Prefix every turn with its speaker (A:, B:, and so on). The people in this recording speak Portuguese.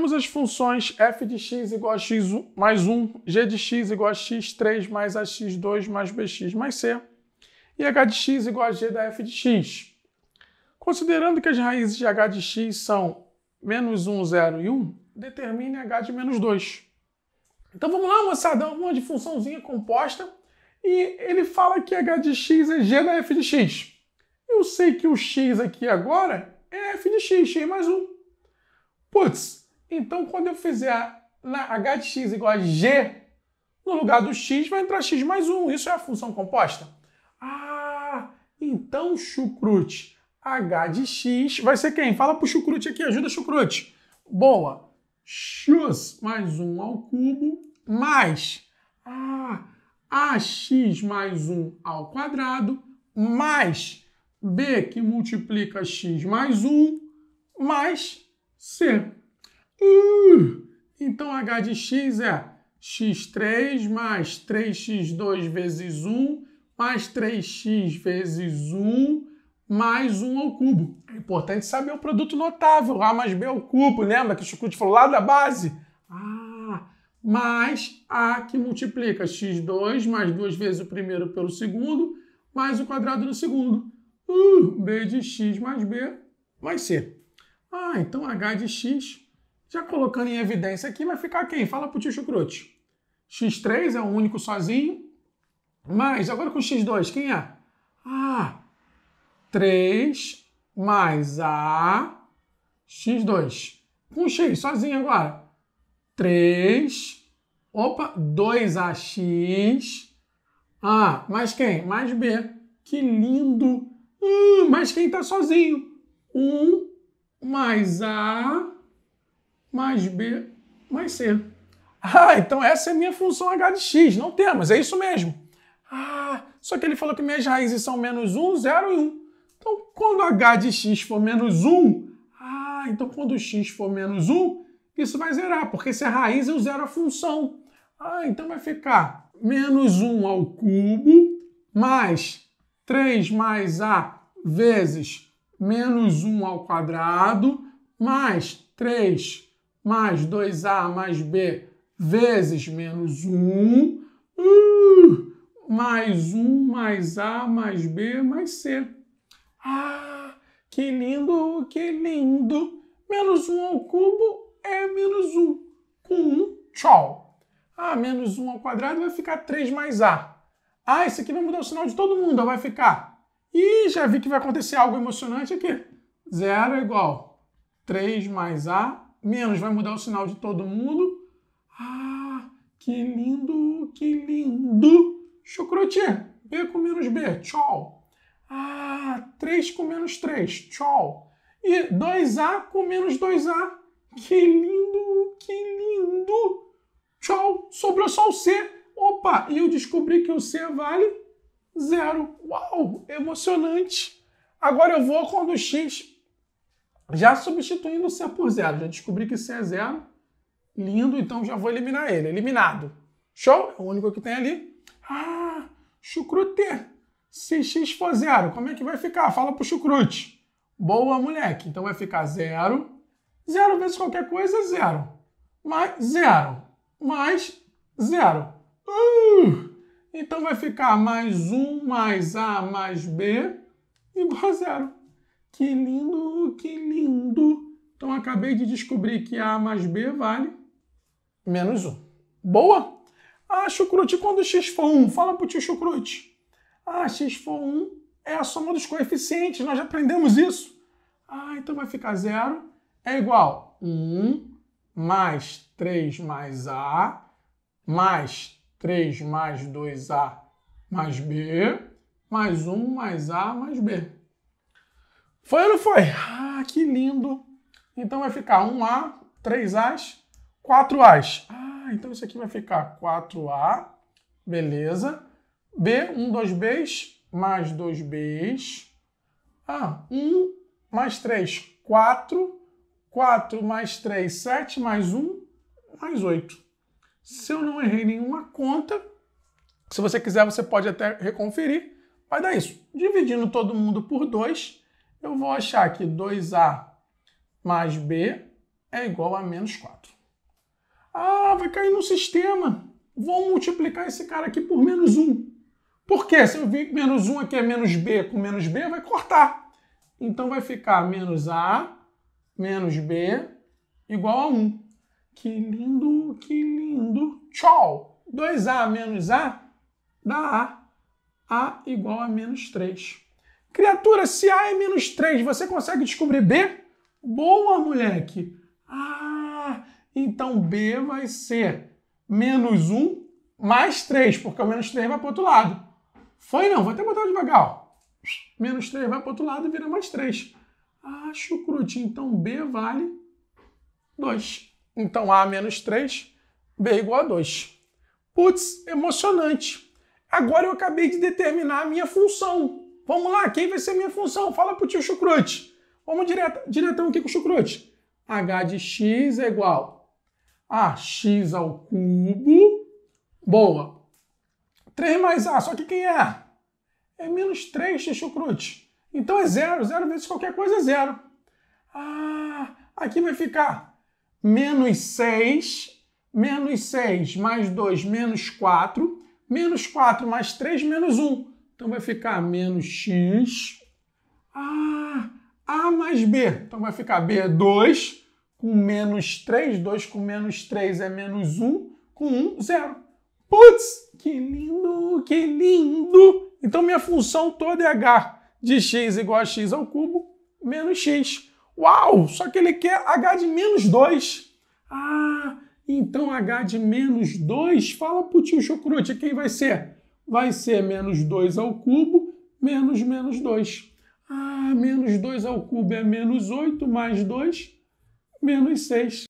A: temos as funções f de x igual a x mais 1, g de x igual a x3 mais a x2 mais bx mais c, e h de x igual a g da f de x. Considerando que as raízes de h de x são menos 1, 0 e 1, determine h de menos 2. Então vamos lá, moçada, uma de funçãozinha composta, e ele fala que h de x é g da f de x. Eu sei que o x aqui agora é f de x, x mais 1. Putz, então, quando eu fizer na hx igual a g, no lugar do x vai entrar x mais 1. Isso é a função composta? Ah, então chucrute h de x vai ser quem? Fala para o chucrute aqui, ajuda chucrute. Boa. x mais 1 ao cubo mais ah, ax mais 1 ao quadrado mais b que multiplica x mais 1 mais c. Uh, então h de x é x3 mais 3x2 vezes 1 mais 3x vezes 1 mais 1 ao cubo. É importante saber o produto notável, A mais B ao cubo. Lembra que o Chikut falou lá da base? Ah, mais A que multiplica x2 mais duas vezes o primeiro pelo segundo mais o quadrado do segundo. Uh, B de x mais B vai ser. Ah, então H de x já colocando em evidência aqui, vai ficar quem? Fala pro tio Chucrute. X3 é o único sozinho, mas agora com X2, quem é? Ah, 3 mais A, X2. Com X sozinho agora. 3, opa, 2AX, A, ah, mais quem? Mais B. Que lindo! Hum, mas quem está sozinho? 1 mais A, mais B mais C. Ah, então essa é minha função h de x. Não temos, é isso mesmo. Ah, só que ele falou que minhas raízes são menos 1, 0 e 1. Então, quando h de x for menos 1, ah, então quando x for menos 1, isso vai zerar, porque se é raiz, eu zero a função. Ah, então vai ficar menos 1 ao cubo mais 3 mais a vezes menos 1 ao quadrado mais 3 mais 2A mais B vezes menos 1, uh, mais 1 mais A mais B mais C. Ah, que lindo, que lindo! Menos 1 ao cubo é menos 1. Com 1, tchau. Ah, menos 1 ao quadrado vai ficar 3 mais A. Ah, esse aqui vai mudar o sinal de todo mundo, vai ficar... Ih, já vi que vai acontecer algo emocionante aqui. Zero é igual 3 mais A menos vai mudar o sinal de todo mundo. Ah, que lindo, que lindo. Chocrotier, B com menos B, tchau. Ah, 3 com menos 3, tchau. E 2A com menos 2A, que lindo, que lindo. Tchau, sobrou só o C. Opa, e eu descobri que o C vale zero. Uau, emocionante. Agora eu vou quando o X já substituindo o C por zero. Já descobri que C é zero. Lindo, então já vou eliminar ele. Eliminado. Show? É o único que tem ali. Ah, chucrute. Se x for zero, como é que vai ficar? Fala pro chucrute. Boa, moleque. Então vai ficar zero. Zero vezes qualquer coisa é zero. Mais zero. Mais zero. Uh! Então vai ficar mais 1 mais A mais B igual a zero. Que lindo, que lindo. Então acabei de descobrir que A mais B vale menos 1. Boa? Ah, Chucrute, quando x for 1? Fala para o tio Chucrute. Ah, x for 1 é a soma dos coeficientes, nós já aprendemos isso. Ah, então vai ficar 0. é igual 1 mais 3 mais A mais 3 mais 2A mais B mais 1 mais A mais B. Foi ou não foi? Ah, que lindo! Então vai ficar um A, três As, quatro As. Ah, então isso aqui vai ficar 4A, beleza. B, um, dois Bs, mais dois Bs. Ah, um mais três, quatro. Quatro mais três, sete, mais um, mais oito. Se eu não errei nenhuma conta, se você quiser, você pode até reconferir. Vai dar isso. Dividindo todo mundo por dois eu vou achar que 2A mais B é igual a menos 4. Ah, vai cair no sistema. Vou multiplicar esse cara aqui por menos 1. Por quê? Se eu vi que menos 1 aqui é menos B com menos B, vai cortar. Então vai ficar menos A menos B igual a 1. Que lindo, que lindo. Tchau! 2A menos A dá A. A igual a menos 3. Criatura, se A é menos 3, você consegue descobrir B? Boa, moleque! Ah, então B vai ser menos 1 mais 3, porque o menos 3 vai para o outro lado. Foi não, vou até botar devagar. Ó. Menos 3 vai para o outro lado e vira mais 3. Ah, chucrute, então B vale 2. Então A menos 3, B é igual a 2. Putz, emocionante. Agora eu acabei de determinar a minha função. Vamos lá, quem vai ser minha função? Fala para o tio Chucrute. Vamos direto, diretão aqui com o Chucrute. h de x é igual a x ao cubo. Boa. 3 mais a, só que quem é? É menos 3 de Chucrute. Então é zero. Zero vezes qualquer coisa é zero. Ah, aqui vai ficar menos 6 menos 6 mais 2, menos 4, menos 4 mais 3, menos 1. Então vai ficar menos x. Ah, A mais B. Então vai ficar B2 é com menos 3. 2 com menos 3 é menos 1. Com 1, 0. Putz, que lindo, que lindo. Então minha função toda é h de x igual a x ao cubo menos x. Uau, só que ele quer h de menos 2. Ah, então h de menos 2, fala para o tio Chucrute, quem vai ser? vai ser menos 2 ao cubo menos menos 2. Ah, menos 2 ao cubo é menos 8, mais 2, menos 6.